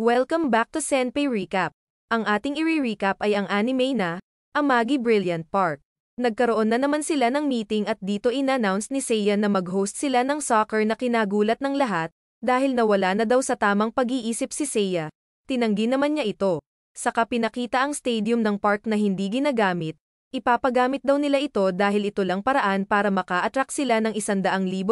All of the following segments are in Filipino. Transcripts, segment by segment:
Welcome back to Senpai Recap. Ang ating i-recap ay ang anime na, Amagi Brilliant Park. Nagkaroon na naman sila ng meeting at dito inannounce ni Seiya na mag-host sila ng soccer na kinagulat ng lahat, dahil nawala na daw sa tamang pag-iisip si Seiya. Tinanggi naman niya ito. Saka pinakita ang stadium ng park na hindi ginagamit, ipapagamit daw nila ito dahil ito lang paraan para maka-attract sila ng 100,000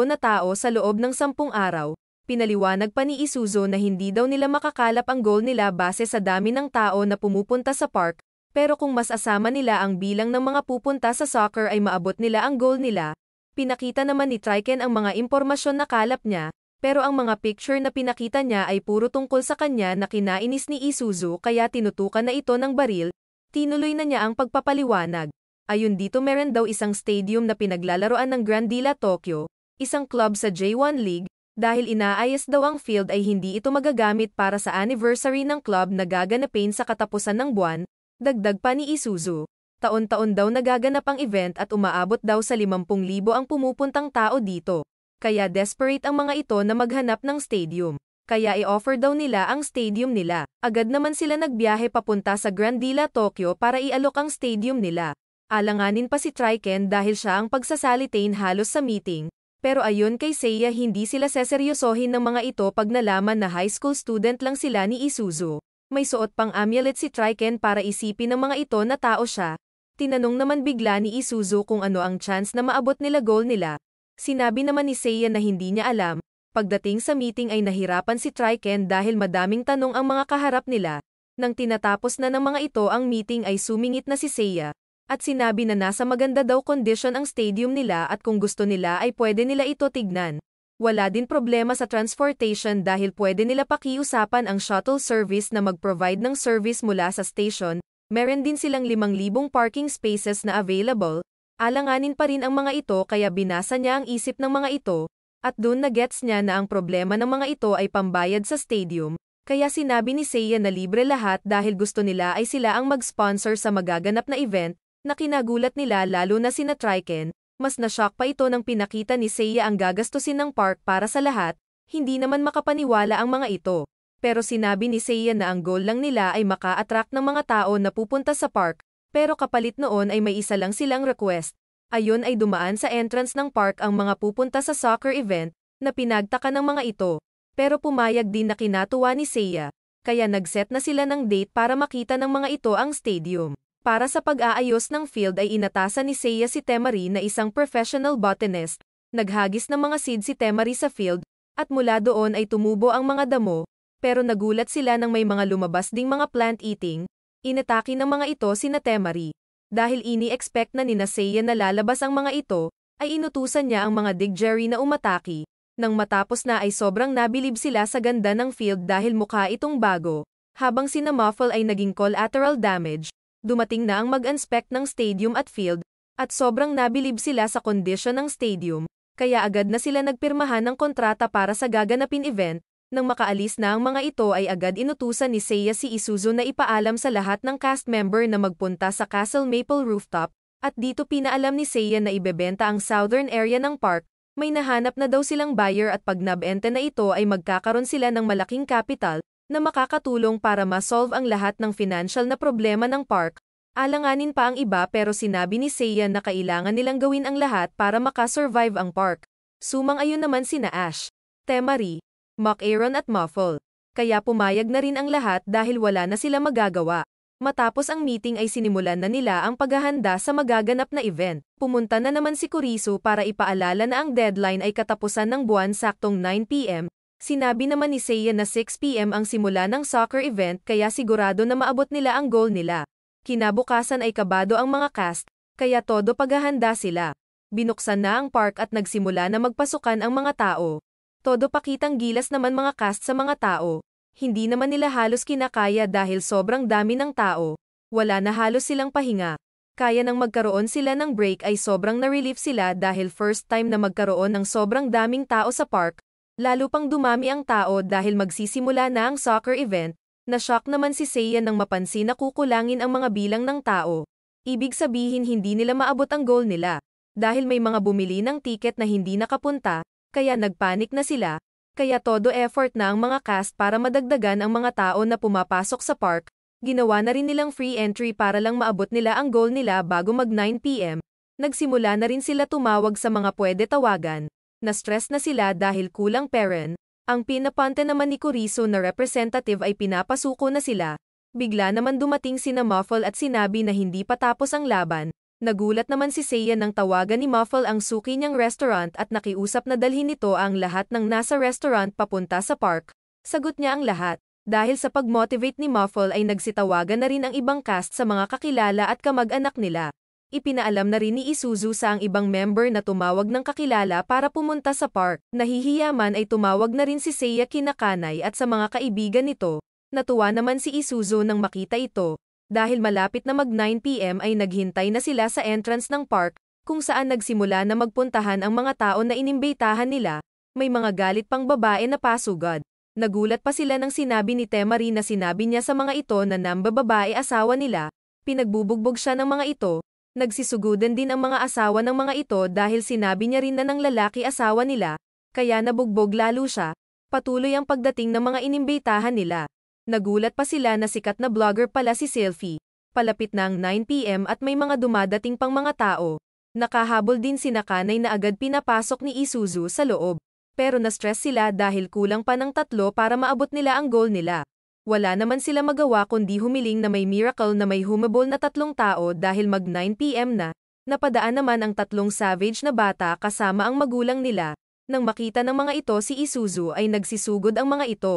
na tao sa loob ng 10 araw, pinaliwanag pa ni Isuzo na hindi daw nila makakalap ang goal nila base sa dami ng tao na pumupunta sa park, pero kung mas asama nila ang bilang ng mga pupunta sa soccer ay maabot nila ang goal nila. Pinakita naman ni Triken ang mga impormasyon na kalap niya, pero ang mga picture na pinakita niya ay puro tungkol sa kanya na kinainis ni Isuzu kaya tinutukan na ito ng baril, tinuloy na niya ang pagpapaliwanag. Ayun dito meron daw isang stadium na pinaglalaroan ng Grandila Tokyo, isang club sa J1 League, dahil inaayos daw ang field ay hindi ito magagamit para sa anniversary ng club na gaganapin sa katapusan ng buwan, dagdag pa ni Isuzu. Taon-taon daw nagaganap ang event at umaabot daw sa 50,000 ang pumupuntang tao dito. Kaya desperate ang mga ito na maghanap ng stadium. Kaya i-offer daw nila ang stadium nila. Agad naman sila nagbiyahe papunta sa Grandila, Tokyo para ialok ang stadium nila. Alanganin pa si Triken dahil siya ang pagsasalitain halos sa meeting, pero ayon kay Seiya hindi sila seseryosohin ng mga ito pag nalaman na high school student lang sila ni Isuzu. May suot pang amulet si Triken para isipin ng mga ito na tao siya. Tinanong naman bigla ni Isuzu kung ano ang chance na maabot nila goal nila. Sinabi naman ni Seiya na hindi niya alam. Pagdating sa meeting ay nahirapan si Triken dahil madaming tanong ang mga kaharap nila. Nang tinatapos na ng mga ito ang meeting ay sumingit na si Seiya at sinabi na nasa maganda daw condition ang stadium nila at kung gusto nila ay pwede nila ito tignan. Wala din problema sa transportation dahil pwede nila pakiusapan ang shuttle service na mag-provide ng service mula sa station, meron din silang 5,000 parking spaces na available, alanganin pa rin ang mga ito kaya binasa niya ang isip ng mga ito, at doon na gets niya na ang problema ng mga ito ay pambayad sa stadium, kaya sinabi ni Seiya na libre lahat dahil gusto nila ay sila ang mag-sponsor sa magaganap na event, na kinagulat nila lalo na sina Triken, mas nashock pa ito nang pinakita ni Seiya ang gagastusin ng park para sa lahat, hindi naman makapaniwala ang mga ito. Pero sinabi ni Seiya na ang goal lang nila ay maka-attract ng mga tao na pupunta sa park, pero kapalit noon ay may isa lang silang request. Ayon ay dumaan sa entrance ng park ang mga pupunta sa soccer event, na pinagtaka ng mga ito. Pero pumayag din na kinatuwa ni Seiya, kaya nagset na sila ng date para makita ng mga ito ang stadium. Para sa pag-aayos ng field ay inatasan ni Seiya si Temari na isang professional botanist, naghagis ng mga seed si Temari sa field, at mula doon ay tumubo ang mga damo, pero nagulat sila nang may mga lumabas ding mga plant eating, inatake ng mga ito si Temari. Dahil ini-expect na ni Seiya na lalabas ang mga ito, ay inutusan niya ang mga digjeri na umataki, nang matapos na ay sobrang nabilib sila sa ganda ng field dahil mukha itong bago, habang si Muffle ay naging collateral damage, dumating na ang mag-inspect ng stadium at field, at sobrang nabilib sila sa kondisyon ng stadium, kaya agad na sila nagpirmahan ng kontrata para sa gaganapin event, nang makaalis na ang mga ito ay agad inutusan ni Seiya si Isuzu na ipaalam sa lahat ng cast member na magpunta sa Castle Maple Rooftop, at dito pinaalam ni Seiya na ibebenta ang southern area ng park, may nahanap na daw silang buyer at pag nabenta na ito ay magkakaroon sila ng malaking capital, na makakatulong para ma-solve ang lahat ng financial na problema ng park. Alanganin pa ang iba pero sinabi ni Seiya na kailangan nilang gawin ang lahat para makasurvive ang park. Sumang-ayon naman sina Ash, Temari, Mock Aaron at Muffle. Kaya pumayag na rin ang lahat dahil wala na sila magagawa. Matapos ang meeting ay sinimulan na nila ang paghahanda sa magaganap na event. Pumunta na naman si Kurisu para ipaalala na ang deadline ay katapusan ng buwan saktong 9pm, Sinabi naman ni Seiya na 6pm ang simula ng soccer event kaya sigurado na maabot nila ang goal nila. Kinabukasan ay kabado ang mga cast, kaya todo paghahanda sila. Binuksan na ang park at nagsimula na magpasukan ang mga tao. Todo pakitang gilas naman mga cast sa mga tao. Hindi naman nila halos kinakaya dahil sobrang dami ng tao. Wala na halos silang pahinga. Kaya nang magkaroon sila ng break ay sobrang na-relief sila dahil first time na magkaroon ng sobrang daming tao sa park, Lalo pang dumami ang tao dahil magsisimula na ang soccer event, na shock naman si Seiya nang mapansin na kukulangin ang mga bilang ng tao. Ibig sabihin hindi nila maabot ang goal nila. Dahil may mga bumili ng tiket na hindi nakapunta, kaya nagpanik na sila, kaya todo effort na ang mga cast para madagdagan ang mga tao na pumapasok sa park, ginawa na rin nilang free entry para lang maabot nila ang goal nila bago mag 9pm, nagsimula na rin sila tumawag sa mga pwede tawagan na stress na sila dahil kulang parent, ang pinapante naman ni Corizo na representative ay pinapasuko na sila, bigla naman dumating sina Muffle at sinabi na hindi pa tapos ang laban, nagulat naman si Seiya nang tawagan ni Muffle ang suki niyang restaurant at nakiusap na dalhin nito ang lahat ng nasa restaurant papunta sa park, sagot niya ang lahat. Dahil sa pag-motivate ni Muffle ay nagsitawagan na rin ang ibang cast sa mga kakilala at kamag-anak nila. Ipinaalam na rin ni Isuzu sa ang ibang member na tumawag ng kakilala para pumunta sa park. Nahihiyaman ay tumawag na rin si Seiya Kinakanay at sa mga kaibigan nito. Natuwa naman si Isuzu nang makita ito. Dahil malapit na mag 9pm ay naghintay na sila sa entrance ng park, kung saan nagsimula na magpuntahan ang mga tao na inimbitahan nila. May mga galit pang babae na pasugad. Nagulat pa sila nang sinabi ni Temari na sinabi niya sa mga ito na nambababae asawa nila. Pinagbubugbog siya ng mga ito, Nagsisugudan din ang mga asawa ng mga ito dahil sinabi niya rin na ng lalaki asawa nila, kaya nabugbog lalo siya, patuloy ang pagdating ng mga inimbitahan nila. Nagulat pa sila na sikat na vlogger pala si Selfie. Palapit na ang 9pm at may mga dumadating pang mga tao. Nakahabol din si Nakanay na agad pinapasok ni Isuzu sa loob. Pero na-stress sila dahil kulang pa ng tatlo para maabot nila ang goal nila wala naman sila magawa kundi humiling na may miracle na may humabol na tatlong tao dahil mag 9pm na, napadaan naman ang tatlong savage na bata kasama ang magulang nila, nang makita ng mga ito si Isuzu ay nagsisugod ang mga ito.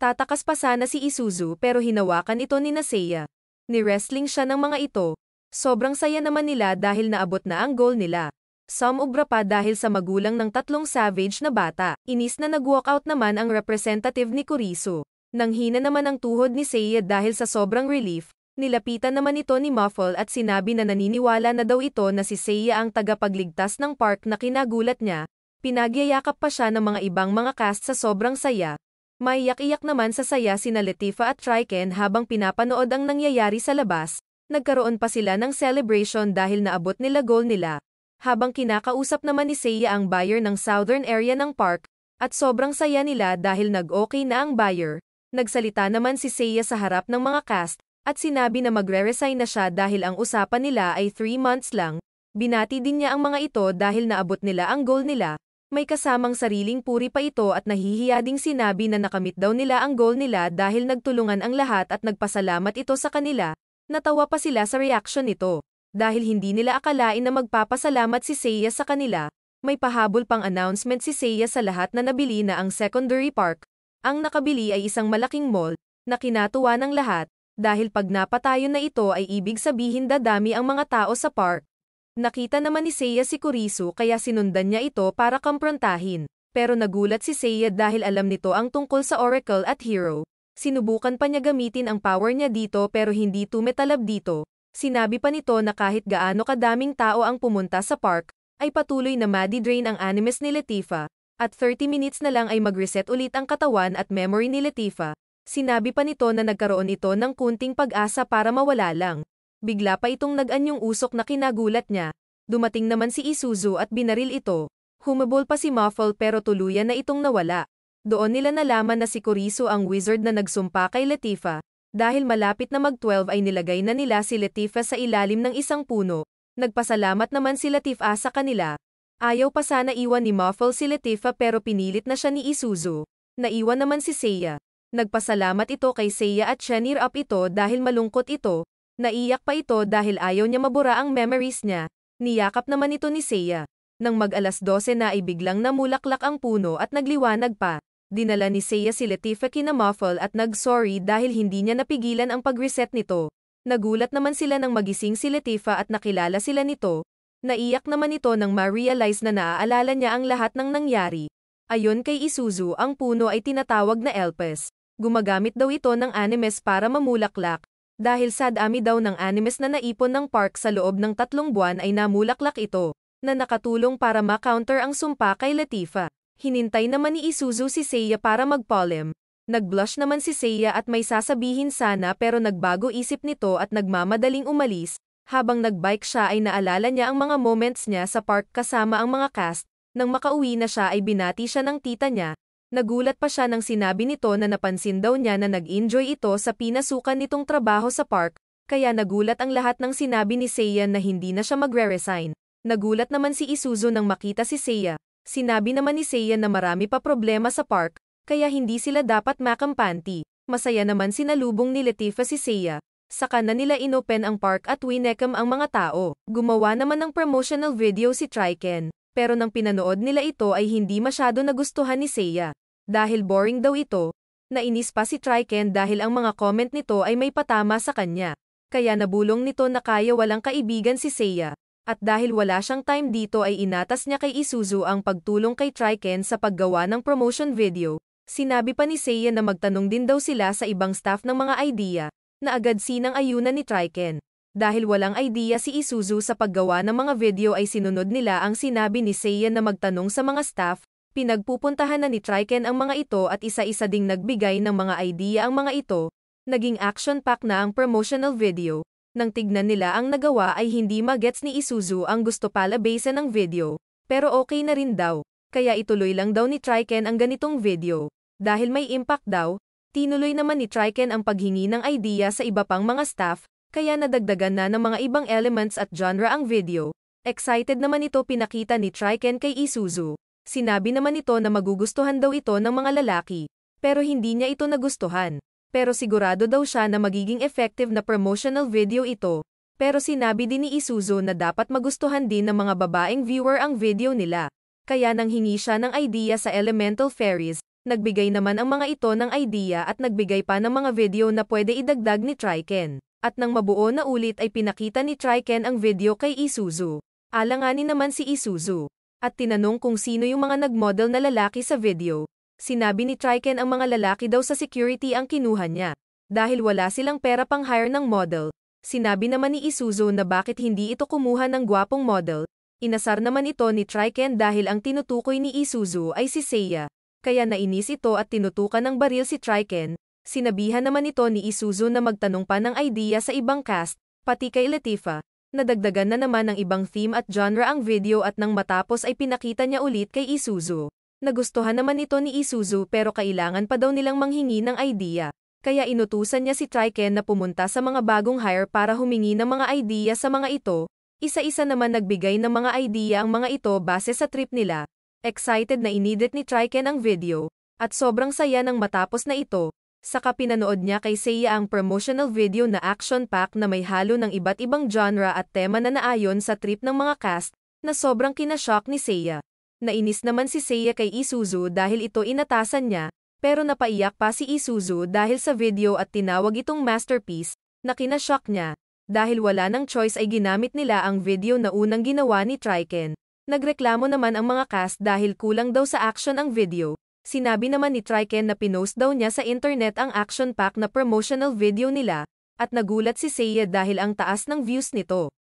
Tatakas pa sana si Isuzu pero hinawakan ito ni Naseya. Ni-wrestling siya ng mga ito. Sobrang saya naman nila dahil naabot na ang goal nila. Some obra pa dahil sa magulang ng tatlong savage na bata. Inis na nag-walkout naman ang representative ni Kurisu. Nanghina naman ang tuhod ni Sayed dahil sa sobrang relief, nilapitan naman ito ni Muffle at sinabi na naniniwala na daw ito na si Seiya ang tagapagligtas ng park na kinagulat niya, Pinagyayakap pa siya ng mga ibang mga cast sa sobrang saya. Maiyak-iyak naman sa saya sina Latifa at Triken habang pinapanood ang nangyayari sa labas. Nagkaroon pa sila ng celebration dahil naabot nila goal nila. Habang kinakausap naman ni Seiya ang buyer ng southern area ng park, at sobrang saya nila dahil nag-okay na ang buyer nagsalita naman si Seiya sa harap ng mga cast, at sinabi na magre-resign na siya dahil ang usapan nila ay 3 months lang, binati din niya ang mga ito dahil naabot nila ang goal nila, may kasamang sariling puri pa ito at nahihiya ding sinabi na nakamit daw nila ang goal nila dahil nagtulungan ang lahat at nagpasalamat ito sa kanila, natawa pa sila sa reaction nito, dahil hindi nila akalain na magpapasalamat si Seiya sa kanila, may pahabol pang announcement si Seiya sa lahat na nabili na ang secondary park, ang nakabili ay isang malaking mall, na kinatuwa ng lahat, dahil pag napatayo na ito ay ibig sabihin dadami ang mga tao sa park. Nakita naman ni Seiya si Kurisu kaya sinundan niya ito para kamprontahin. Pero nagulat si Seiya dahil alam nito ang tungkol sa Oracle at Hero. Sinubukan pa niya gamitin ang power niya dito pero hindi tumetalab dito. Sinabi pa nito na kahit gaano kadaming tao ang pumunta sa park, ay patuloy na madidrain ang animes ni Letifa. At 30 minutes na lang ay mag-reset ulit ang katawan at memory ni Latifa. Sinabi pa nito na nagkaroon ito ng kunting pag-asa para mawala lang. Bigla pa itong nag-anyong usok na kinagulat niya. Dumating naman si Isuzu at binaril ito. Humabol pa si Muffle pero tuluyan na itong nawala. Doon nila nalaman na si Kurisu ang wizard na nagsumpa kay Latifa. Dahil malapit na mag-12 ay nilagay na nila si Latifa sa ilalim ng isang puno. Nagpasalamat naman si Latifa sa kanila. Ayaw pa sana iwan ni Muffle si Latifa pero pinilit na siya ni Isuzu. Naiwan naman si Seiya. Nagpasalamat ito kay Seiya at siya up ito dahil malungkot ito. Naiyak pa ito dahil ayaw niya mabura ang memories niya. Niyakap naman ito ni Seiya. Nang mag alas 12 na biglang namulaklak ang puno at nagliwanag pa. Dinala ni Seiya si Latifa kina Muffle at nag-sorry dahil hindi niya napigilan ang pag-reset nito. Nagulat naman sila nang magising si Latifa at nakilala sila nito. Naiyak naman ito nang ma-realize na naaalala niya ang lahat ng nangyari. Ayon kay Isuzu, ang puno ay tinatawag na elpes. Gumagamit daw ito ng animes para mamulaklak. Dahil sadami daw ng animes na naipon ng park sa loob ng tatlong buwan ay namulaklak ito, na nakatulong para ma-counter ang sumpa kay Latifa. Hinintay naman ni Isuzu si Seiya para mag-polem. Nag-blush naman si Seiya at may sasabihin sana pero nagbago isip nito at nagmamadaling umalis, habang nagbike siya ay naalala niya ang mga moments niya sa park kasama ang mga cast, nang makauwi na siya ay binati siya ng tita niya, nagulat pa siya nang sinabi nito na napansin daw niya na nag-enjoy ito sa pinasukan nitong trabaho sa park, kaya nagulat ang lahat ng sinabi ni Seiya na hindi na siya magre-resign. Nagulat naman si Isuzu nang makita si Seiya, sinabi naman ni Seiya na marami pa problema sa park, kaya hindi sila dapat makampanti. Masaya naman sinalubong ni Latifa si Seiya, Saka na nila inopen ang park at winekam ang mga tao. Gumawa naman ng promotional video si Triken, pero nang pinanood nila ito ay hindi masyado nagustuhan ni Seiya. Dahil boring daw ito, nainis pa si Triken dahil ang mga comment nito ay may patama sa kanya. Kaya nabulong nito na kaya walang kaibigan si Seiya. At dahil wala siyang time dito ay inatas niya kay Isuzu ang pagtulong kay Triken sa paggawa ng promotion video. Sinabi pa ni Seiya na magtanong din daw sila sa ibang staff ng mga idea, na agad sinang ayunan ni Triken. Dahil walang idea si Isuzu sa paggawa ng mga video ay sinunod nila ang sinabi ni Seiya na magtanong sa mga staff, pinagpupuntahan na ni Triken ang mga ito at isa-isa ding nagbigay ng mga idea ang mga ito, naging action pack na ang promotional video, nang tignan nila ang nagawa ay hindi magets ni Isuzu ang gusto pala base ng video, pero okay na rin daw, kaya ituloy lang daw ni Triken ang ganitong video, dahil may impact daw, Tinuloy naman ni Triken ang paghingi ng idea sa iba pang mga staff, kaya nadagdagan na ng mga ibang elements at genre ang video. Excited naman ito pinakita ni Triken kay Isuzu. Sinabi naman nito na magugustuhan daw ito ng mga lalaki, pero hindi niya ito nagustuhan. Pero sigurado daw siya na magiging effective na promotional video ito. Pero sinabi din ni Isuzu na dapat magustuhan din ng mga babaeng viewer ang video nila. Kaya nang hingi siya ng idea sa Elemental Fairies, nagbigay naman ang mga ito ng idea at nagbigay pa ng mga video na pwede idagdag ni Triken. At nang mabuo na ulit ay pinakita ni Triken ang video kay Isuzu. Alanganin naman si Isuzu. At tinanong kung sino yung mga nagmodel na lalaki sa video. Sinabi ni Triken ang mga lalaki daw sa security ang kinuha niya. Dahil wala silang pera pang hire ng model, sinabi naman ni Isuzu na bakit hindi ito kumuha ng gwapong model, Inasar naman ito ni Triken dahil ang tinutukoy ni Isuzu ay si Seiya, kaya nainis ito at tinutukan ng baril si Triken, sinabihan naman ito ni Isuzu na magtanong pa ng idea sa ibang cast, pati kay Latifa, nadagdagan na naman ng ibang theme at genre ang video at nang matapos ay pinakita niya ulit kay Isuzu. Nagustuhan naman ito ni Isuzu pero kailangan pa daw nilang manghingi ng idea, kaya inutusan niya si Triken na pumunta sa mga bagong hire para humingi ng mga idea sa mga ito, isa-isa naman nagbigay ng mga idea ang mga ito base sa trip nila, Excited na inidit ni Triken ang video, at sobrang saya nang matapos na ito, saka pinanood niya kay Seiya ang promotional video na action pack na may halo ng iba't ibang genre at tema na naayon sa trip ng mga cast, na sobrang kinashock ni Seiya. Nainis naman si Seiya kay Isuzu dahil ito inatasan niya, pero napaiyak pa si Isuzu dahil sa video at tinawag itong masterpiece, na kinashock niya, dahil wala ng choice ay ginamit nila ang video na unang ginawa ni Triken. Nagreklamo naman ang mga cast dahil kulang daw sa action ang video. Sinabi naman ni Triken na pinost daw niya sa internet ang action pack na promotional video nila, at nagulat si Seiya dahil ang taas ng views nito.